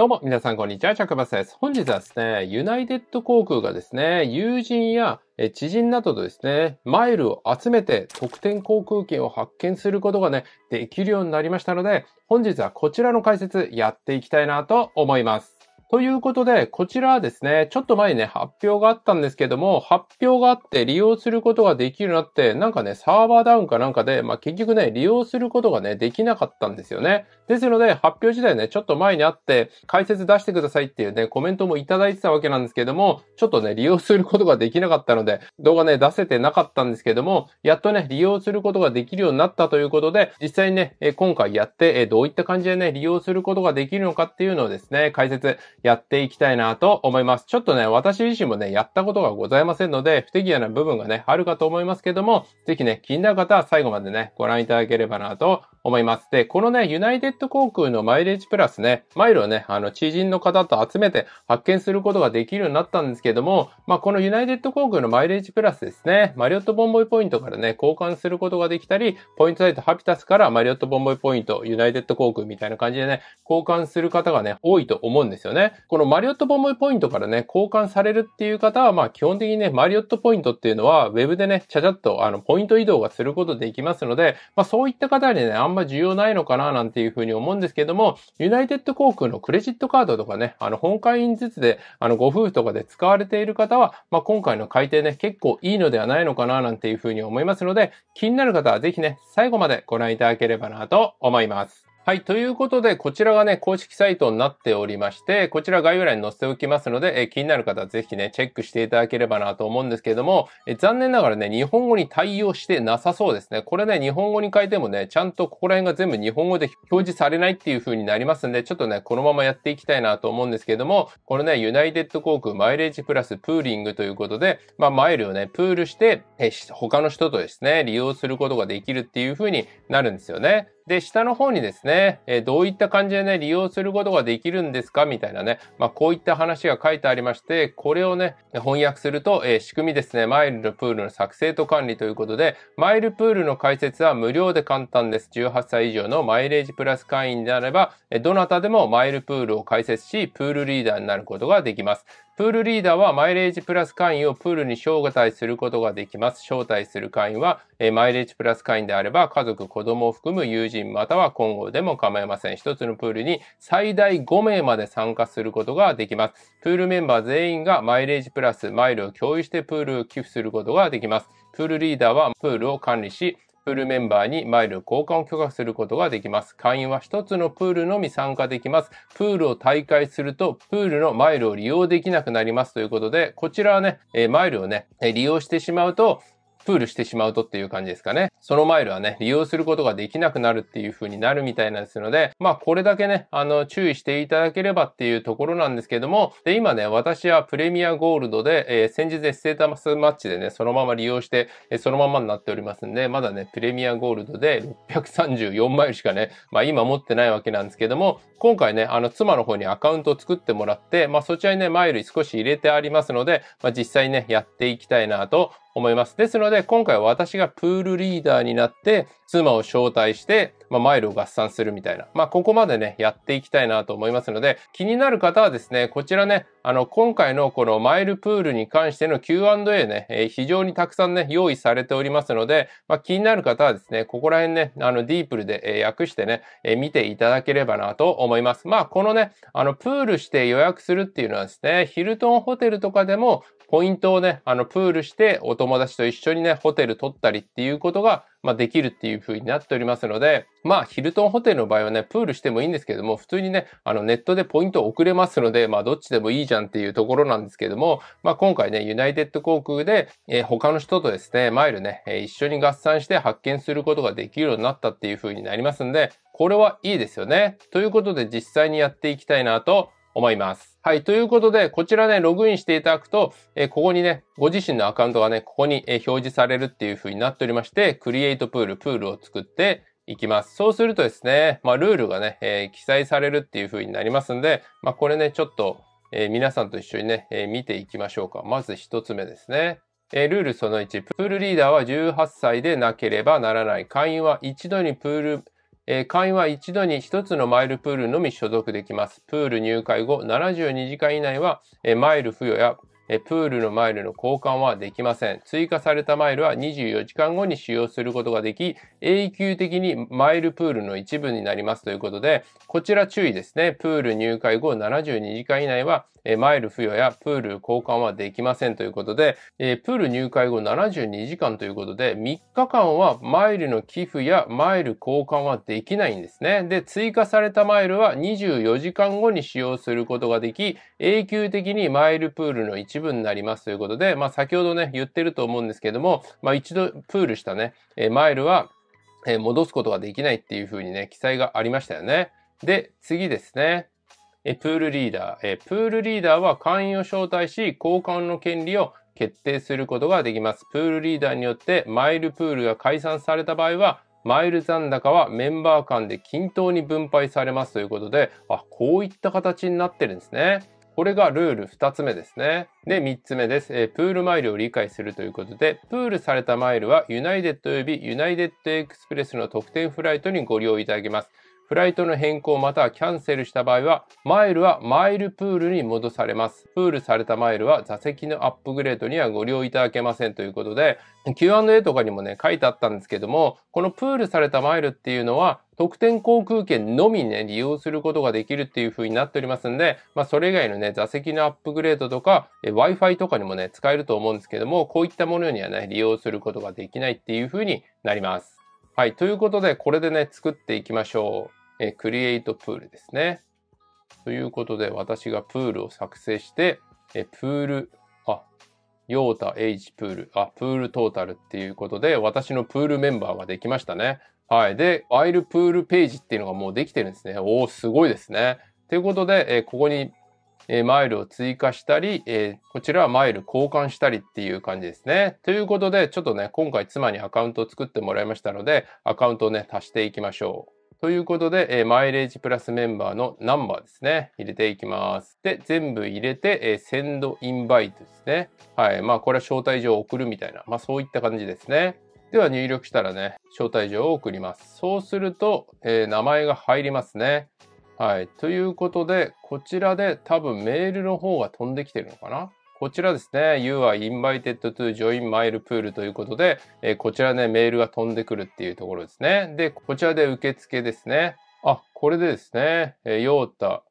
どうも、皆さん、こんにちは。チャクバスです。本日はですね、ユナイテッド航空がですね、友人や知人などとですね、マイルを集めて特典航空券を発見することがね、できるようになりましたので、本日はこちらの解説やっていきたいなと思います。ということで、こちらはですね、ちょっと前にね、発表があったんですけども、発表があって利用することができるようになって、なんかね、サーバーダウンかなんかで、まあ、結局ね、利用することがね、できなかったんですよね。ですので、発表自体ね、ちょっと前にあって、解説出してくださいっていうね、コメントもいただいてたわけなんですけども、ちょっとね、利用することができなかったので、動画ね、出せてなかったんですけども、やっとね、利用することができるようになったということで、実際にね、今回やって、どういった感じでね、利用することができるのかっていうのをですね、解説やっていきたいなと思います。ちょっとね、私自身もね、やったことがございませんので、不手際な部分がね、あるかと思いますけども、ぜひね、気になる方は最後までね、ご覧いただければなと思います。で、このね、ユナイテッド航空のマイレージプラスね、マイルをね、あの、知人の方と集めて発見することができるようになったんですけども、まあ、このユナイテッド航空のマイレージプラスですね、マリオットボンボイポイントからね、交換することができたり、ポイントサイトハピタスからマリオットボンボイポイント、ユナイテッド航空みたいな感じでね、交換する方がね、多いと思うんですよね。このマリオットボムポイントからね、交換されるっていう方は、まあ基本的にね、マリオットポイントっていうのは、ウェブでね、ちゃちゃっと、あの、ポイント移動がすることできますので、まあそういった方にね、あんま需要ないのかななんていうふうに思うんですけども、ユナイテッド航空のクレジットカードとかね、あの、本会員ずつで、あの、ご夫婦とかで使われている方は、まあ今回の改定ね、結構いいのではないのかななんていうふうに思いますので、気になる方はぜひね、最後までご覧いただければなと思います。はい。ということで、こちらがね、公式サイトになっておりまして、こちら概要欄に載せておきますので、え気になる方はぜひね、チェックしていただければなと思うんですけれどもえ、残念ながらね、日本語に対応してなさそうですね。これね、日本語に変えてもね、ちゃんとここら辺が全部日本語で表示されないっていう風になりますんで、ちょっとね、このままやっていきたいなと思うんですけれども、このね、ユナイテッド航空マイレージプラスプーリングということで、まあ、マイルをね、プールして、え他の人とですね、利用することができるっていう風になるんですよね。で、下の方にですね、えどういった感じでね、利用することができるんですかみたいなね、まあ、こういった話が書いてありまして、これをね、翻訳すると、え仕組みですね、マイルのプールの作成と管理ということで、マイルプールの開設は無料で簡単です。18歳以上のマイレージプラス会員であれば、どなたでもマイルプールを開設し、プールリーダーになることができます。プールリーダーはマイレージプラス会員をプールに招待することができます。招待する会員は、えマイレージプラス会員であれば、家族、子供を含む友人または今後でも構いません。一つのプールに最大5名まで参加することができます。プールメンバー全員がマイレージプラスマイルを共有してプールを寄付することができます。プールリーダーはプールを管理し、プールメンバーにマイル交換を許可することができます。会員は1つのプールのみ参加できます。プールを退会すると、プールのマイルを利用できなくなりますということで、こちらはね、えマイルをね、利用してしまうと、プールしてしまうとっていう感じですかね。そのマイルはね、利用することができなくなるっていう風になるみたいなんですので、まあこれだけね、あの、注意していただければっていうところなんですけども、で、今ね、私はプレミアゴールドで、えー、先日ね、ステータスマッチでね、そのまま利用して、えー、そのままになっておりますんで、まだね、プレミアゴールドで634マイルしかね、まあ今持ってないわけなんですけども、今回ね、あの、妻の方にアカウントを作ってもらって、まあそちらにね、マイル少し入れてありますので、まあ実際ね、やっていきたいなと思います。ですので、今回は私がプールリーダーになって、妻を招待して、まあ、マイルを合算するみたいな。まあ、ここまでね、やっていきたいなと思いますので、気になる方はですね、こちらね、あの、今回のこのマイルプールに関しての Q&A ね、えー、非常にたくさんね、用意されておりますので、まあ、気になる方はですね、ここら辺ね、あの、ディープルで、えー、訳してね、えー、見ていただければなと思います。まあ、このね、あの、プールして予約するっていうのはですね、ヒルトンホテルとかでも、ポイントをね、あの、プールしてお友達と一緒にね、ホテル取ったりっていうことが、まあ、できるっていう風になっておりますので、まあ、ヒルトンホテルの場合はね、プールしてもいいんですけども、普通にね、あの、ネットでポイント送れますので、まあ、どっちでもいいじゃんっていうところなんですけども、まあ、今回ね、ユナイテッド航空で、えー、他の人とですね、マイルね、えー、一緒に合算して発見することができるようになったっていう風になりますんで、これはいいですよね。ということで、実際にやっていきたいなと思います。はい。ということで、こちらね、ログインしていただくと、えー、ここにね、ご自身のアカウントがね、ここに、えー、表示されるっていう風になっておりまして、クリエイトプール、プールを作っていきます。そうするとですね、まあ、ルールがね、えー、記載されるっていう風になりますんで、まあ、これね、ちょっと、え皆さんと一緒にね、え見ていきましょうか。まず一つ目ですね。えルールその1、プールリーダーは18歳でなければならない。会員は一度にプールえー、会員は一度に1つのマイルプールのみ所属できます。プール入会後72時間以内は、えー、マイル付与やプールのマイルの交換はできません。追加されたマイルは24時間後に使用することができ、永久的にマイルプールの一部になりますということで、こちら注意ですね。プール入会後72時間以内は、マイル付与やプール交換はできませんということで、プール入会後72時間ということで、3日間はマイルの寄付やマイル交換はできないんですね。で、追加されたマイルは24時間後に使用することができ、永久的にマイルプールの一部一部になりますということで、まあ、先ほどね、言ってると思うんですけども、まあ、一度プールしたね、えー、マイルは、えー、戻すことができないっていうふうにね、記載がありましたよね。で、次ですね。えプールリーダー、えプールリーダーは会員を招待し、交換の権利を決定することができます。プールリーダーによってマイルプールが解散された場合は、マイル残高はメンバー間で均等に分配されますということで、あ、こういった形になってるんですね。これがルール2つ目ですね。で、3つ目です、えー、プールマイルを理解するということで、プールされたマイルはユナイテッド及びユナイテッドエクスプレスの特典フライトにご利用いただけます。フライトの変更またはキャンセルした場合は、マイルはマイルプールに戻されます。プールされたマイルは座席のアップグレードにはご利用いただけませんということで、Q&A とかにもね、書いてあったんですけども、このプールされたマイルっていうのは、特典航空券のみね、利用することができるっていう風になっておりますんで、まあ、それ以外のね、座席のアップグレードとか、Wi-Fi とかにもね、使えると思うんですけども、こういったものにはね、利用することができないっていう風になります。はい、ということで、これでね、作っていきましょう。えクリエイトプールですね。ということで、私がプールを作成して、えプール、あ、ヨータ H プール、あ、プールトータルっていうことで、私のプールメンバーができましたね。はい。で、アイルプールページっていうのがもうできてるんですね。おおすごいですね。ということで、えここに、えマイルを追加したり、えこちらはマイル交換したりっていう感じですね。ということで、ちょっとね、今回妻にアカウントを作ってもらいましたので、アカウントをね、足していきましょう。ということで、えー、マイレージプラスメンバーのナンバーですね。入れていきます。で、全部入れて、えー、センドインバイトですね。はい。まあ、これは招待状を送るみたいな、まあ、そういった感じですね。では入力したらね、招待状を送ります。そうすると、えー、名前が入りますね。はい。ということで、こちらで多分メールの方が飛んできてるのかなこちらですね、You are invited to join my pool ということで、えー、こちらね、メールが飛んでくるっていうところですね。で、こちらで受付ですね。あ、これでですね、えー、ヨータ、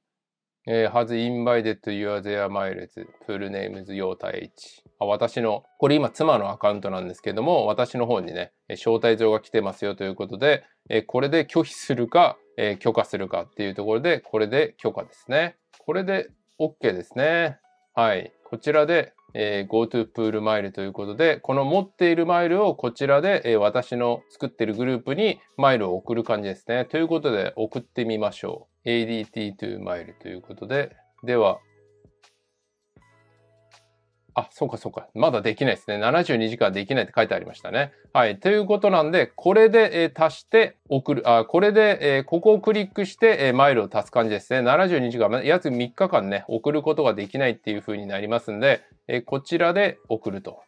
えー、has invited your their m i l e s pool names ヨータ H。あ私の、これ今妻のアカウントなんですけども、私の方にね、招待状が来てますよということで、えー、これで拒否するか、えー、許可するかっていうところで、これで許可ですね。これで OK ですね。はい。こちらで、えー、GoTo プールマイルということで、この持っているマイルをこちらで、えー、私の作ってるグループにマイルを送る感じですね。ということで、送ってみましょう。ADT トゥマイルということで、では、あ、そうかそうか。まだできないですね。72時間できないって書いてありましたね。はい。ということなんで、これで、えー、足して送る、あ、これで、えー、ここをクリックして、えー、マイルを足す感じですね。72時間、やつ3日間ね、送ることができないっていう風になりますんで、えこちらで送ると。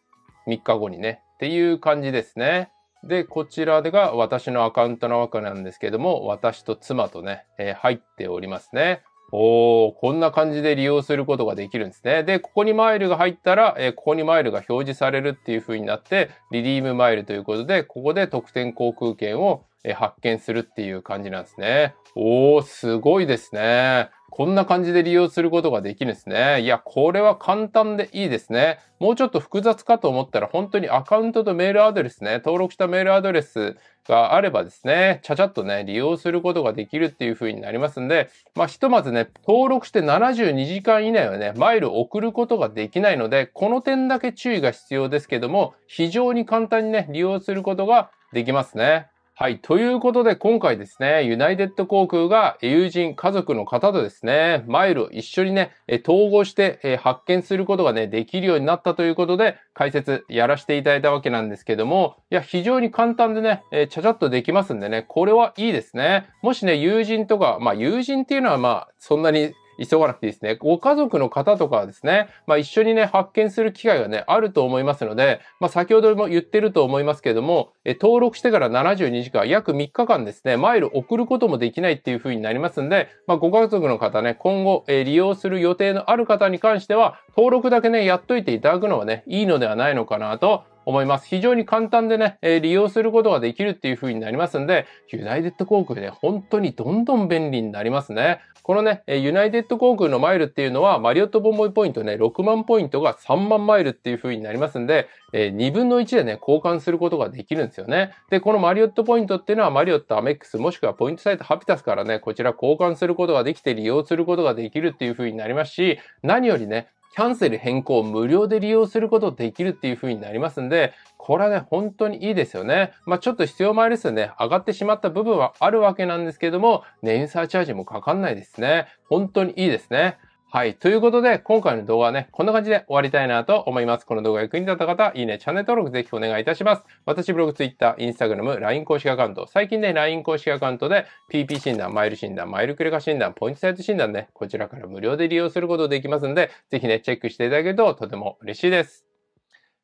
3日後にね。っていう感じですね。で、こちらでが私のアカウントなわけなんですけども、私と妻とね、え入っておりますね。おお、こんな感じで利用することができるんですね。で、ここにマイルが入ったら、えー、ここにマイルが表示されるっていう風になって、リリームマイルということで、ここで特典航空券を、えー、発見するっていう感じなんですね。おお、すごいですね。こんな感じで利用することができるんですね。いや、これは簡単でいいですね。もうちょっと複雑かと思ったら、本当にアカウントとメールアドレスね、登録したメールアドレスがあればですね、ちゃちゃっとね、利用することができるっていう風になりますんで、まあ、ひとまずね、登録して72時間以内はね、マイルを送ることができないので、この点だけ注意が必要ですけども、非常に簡単にね、利用することができますね。はい。ということで、今回ですね、ユナイテッド航空が友人、家族の方とですね、マイルを一緒にね、統合して発見することがね、できるようになったということで、解説やらせていただいたわけなんですけども、いや、非常に簡単でね、ちゃちゃっとできますんでね、これはいいですね。もしね、友人とか、まあ友人っていうのはまあ、そんなに急がなくていいですね。ご家族の方とかはですね、まあ、一緒にね、発見する機会がね、あると思いますので、まあ、先ほども言ってると思いますけれども、え登録してから72時間、約3日間ですね、マイル送ることもできないっていう風になりますんで、まあ、ご家族の方ね、今後、え利用する予定のある方に関しては、登録だけね、やっといていただくのはね、いいのではないのかなと思います。非常に簡単でね、え利用することができるっていう風になりますんで、ユナイテッド航空ね、本当にどんどん便利になりますね。このね、ユナイテッド航空のマイルっていうのは、マリオットボンボイポイントね、6万ポイントが3万マイルっていう風になりますんで、え2分の1でね、交換することができるんですよね。で、このマリオットポイントっていうのは、マリオットアメックスもしくはポイントサイトハピタスからね、こちら交換することができて利用することができるっていう風になりますし、何よりね、キャンセル変更無料で利用することできるっていう風になりますんで、これはね、本当にいいですよね。まあ、ちょっと必要前ですよね。上がってしまった部分はあるわけなんですけども、ネインサーチャージもかかんないですね。本当にいいですね。はい。ということで、今回の動画はね、こんな感じで終わりたいなと思います。この動画が役に立った方、いいね、チャンネル登録ぜひお願いいたします。私、ブログ、ツイッター、インスタグラム、LINE 公式アカウント、最近ね、LINE 公式アカウントで、PP 診断、マイル診断、マイルクレカ診断、ポイントサイト診断ね、こちらから無料で利用することできますので、ぜひね、チェックしていただけるととても嬉しいです。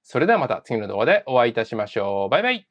それではまた次の動画でお会いいたしましょう。バイバイ